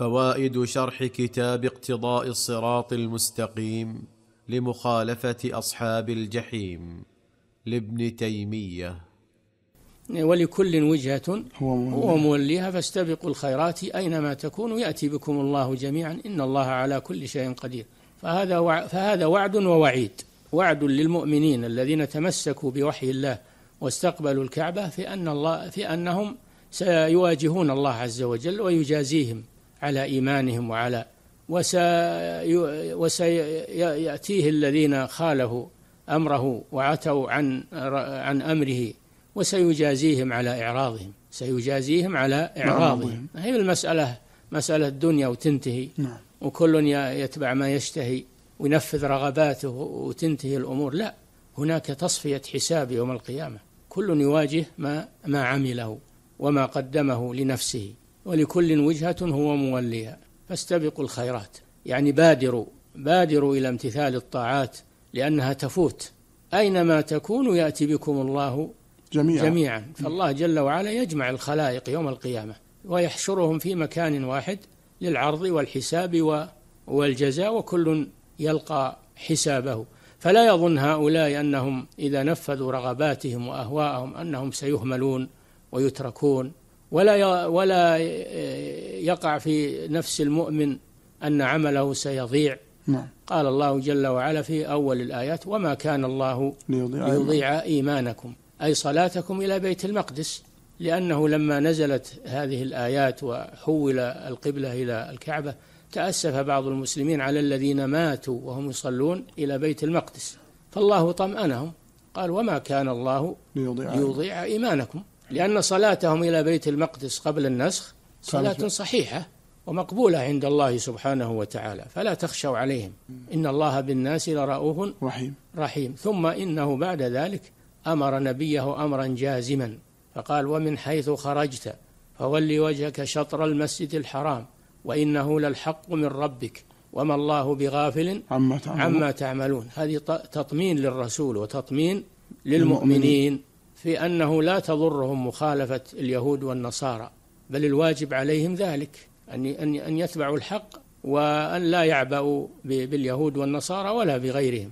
فوائد شرح كتاب اقتضاء الصراط المستقيم لمخالفه اصحاب الجحيم لابن تيميه ولكل وجهة هو موليها فاستبقوا الخيرات أينما تكونوا يأتي بكم الله جميعا إن الله على كل شيء قدير فهذا وع فهذا وعد ووعيد وعد للمؤمنين الذين تمسكوا بوحي الله واستقبلوا الكعبة في أن الله في أنهم سيواجهون الله عز وجل ويجازيهم على إيمانهم وعلى وسيأتيه الذين خالفوا أمره وعتوا عن عن أمره وسيجازيهم على إعراضهم سيجازيهم على نعم، إعراضهم نعم. هي المسألة مسألة الدنيا وتنتهي نعم. وكل يتبع ما يشتهي وينفذ رغباته وتنتهي الأمور لا هناك تصفية حساب يوم القيامة كل يواجه ما ما عمله وما قدمه لنفسه ولكل وجهة هو موليها فاستبقوا الخيرات يعني بادروا بادروا إلى امتثال الطاعات لأنها تفوت أينما تكون يأتي بكم الله جميعا, جميعا. فالله جل وعلا يجمع الخلائق يوم القيامة ويحشرهم في مكان واحد للعرض والحساب والجزاء وكل يلقى حسابه فلا يظن هؤلاء أنهم إذا نفذوا رغباتهم وأهواءهم أنهم سيهملون ويتركون ولا ولا يقع في نفس المؤمن أن عمله سيضيع نعم. قال الله جل وعلا في أول الآيات وما كان الله ليضيع, ليضيع إيمانكم أي صلاتكم إلى بيت المقدس لأنه لما نزلت هذه الآيات وحول القبلة إلى الكعبة تأسف بعض المسلمين على الذين ماتوا وهم يصلون إلى بيت المقدس فالله طمأنهم قال وما كان الله ليضيع, ليضيع إيمانكم لأن صلاتهم إلى بيت المقدس قبل النسخ صلاة صحيحة ومقبولة عند الله سبحانه وتعالى فلا تخشوا عليهم إن الله بالناس لرؤوف رحيم رحيم ثم إنه بعد ذلك أمر نبيه أمرا جازما فقال ومن حيث خرجت فولي وجهك شطر المسجد الحرام وإنه للحق من ربك وما الله بغافل عما تعملون, عما تعملون. هذه تطمين للرسول وتطمين للمؤمنين في أنه لا تضرهم مخالفة اليهود والنصارى بل الواجب عليهم ذلك أن أن يتبعوا الحق وأن لا يعبأوا باليهود والنصارى ولا بغيرهم